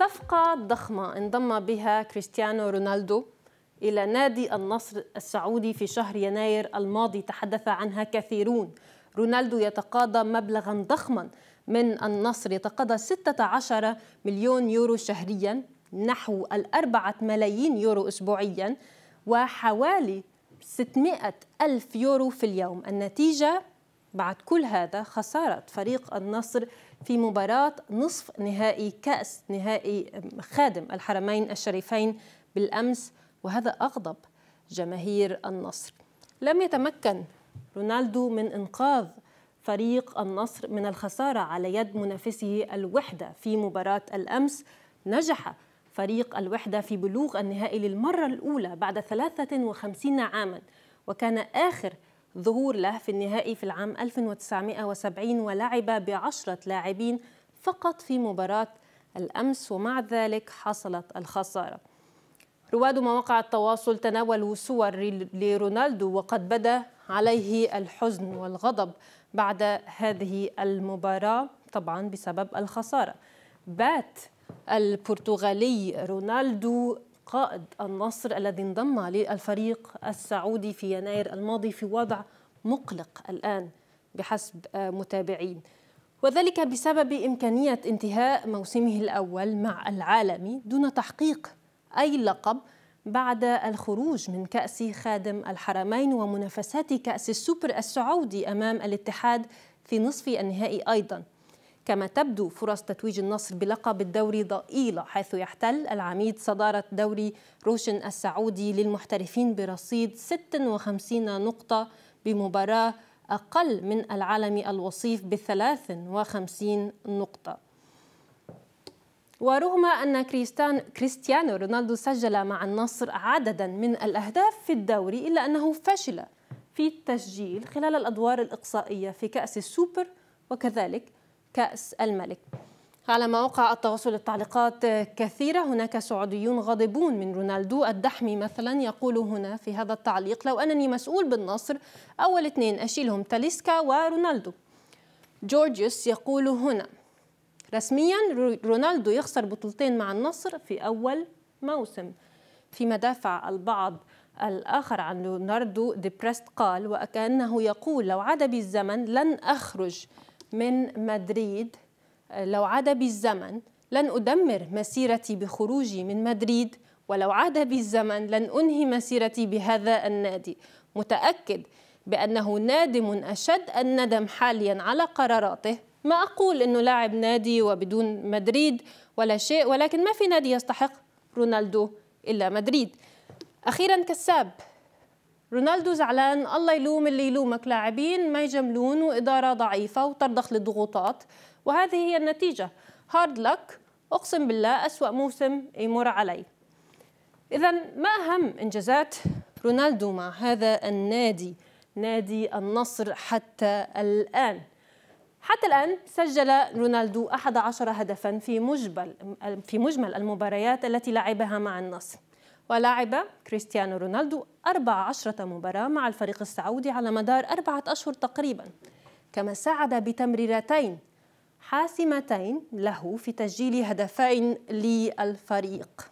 صفقة ضخمة انضم بها كريستيانو رونالدو إلى نادي النصر السعودي في شهر يناير الماضي تحدث عنها كثيرون رونالدو يتقاضى مبلغا ضخما من النصر يتقاضى 16 مليون يورو شهريا نحو الأربعة ملايين يورو أسبوعيا وحوالي 600 ألف يورو في اليوم النتيجة بعد كل هذا خسارة فريق النصر في مباراة نصف نهائي كأس نهائي خادم الحرمين الشريفين بالأمس وهذا أغضب جماهير النصر لم يتمكن رونالدو من إنقاذ فريق النصر من الخسارة على يد منافسه الوحدة في مباراة الأمس نجح فريق الوحدة في بلوغ النهائي للمرة الأولى بعد 53 عاما وكان آخر ظهور له في النهائي في العام 1970 ولعب بعشرة لاعبين فقط في مباراة الأمس ومع ذلك حصلت الخسارة رواد مواقع التواصل تناولوا صور لرونالدو وقد بدا عليه الحزن والغضب بعد هذه المباراة طبعا بسبب الخسارة بات البرتغالي رونالدو قائد النصر الذي انضم للفريق السعودي في يناير الماضي في وضع مقلق الآن بحسب متابعين وذلك بسبب إمكانية انتهاء موسمه الأول مع العالمي دون تحقيق أي لقب بعد الخروج من كأس خادم الحرمين ومنافسات كأس السوبر السعودي أمام الاتحاد في نصف النهائي أيضاً كما تبدو فرص تتويج النصر بلقب الدوري ضئيلة حيث يحتل العميد صدارة دوري روشن السعودي للمحترفين برصيد 56 نقطة بمباراة أقل من العالمي الوصيف ب 53 نقطة ورغم أن كريستان كريستيانو رونالدو سجل مع النصر عددا من الأهداف في الدوري إلا أنه فشل في التسجيل خلال الأدوار الإقصائية في كأس السوبر وكذلك كأس الملك على مواقع التواصل التعليقات آه، كثيرة هناك سعوديون غاضبون من رونالدو الدحمي مثلا يقول هنا في هذا التعليق لو أنني مسؤول بالنصر أول اثنين أشيلهم تاليسكا ورونالدو جورجيوس يقول هنا رسميا رونالدو يخسر بطولتين مع النصر في أول موسم في مدافع البعض الآخر عن رونالدو ديبرست قال وكأنه يقول لو عاد بي الزمن لن أخرج من مدريد آه، لو عاد بي الزمن لن أدمر مسيرتي بخروجي من مدريد ولو عاد بي الزمن لن أنهي مسيرتي بهذا النادي متأكد بأنه نادم أشد الندم حاليا على قراراته ما أقول أنه لاعب نادي وبدون مدريد ولا شيء ولكن ما في نادي يستحق رونالدو إلا مدريد أخيرا كساب رونالدو زعلان الله يلوم اللي يلومك لاعبين ما يجملون وإدارة ضعيفة وترضخ للضغوطات وهذه هي النتيجة هارد لك أقسم بالله أسوأ موسم يمر علي إذا ما أهم إنجازات رونالدو مع هذا النادي نادي النصر حتى الآن حتى الآن سجل رونالدو 11 هدفا في مجمل في مجمل المباريات التي لعبها مع النصر ولعب كريستيانو رونالدو 14 مباراة مع الفريق السعودي على مدار أربعة أشهر تقريبا كما ساعد بتمريرتين حاسمتين له في تسجيل هدفين للفريق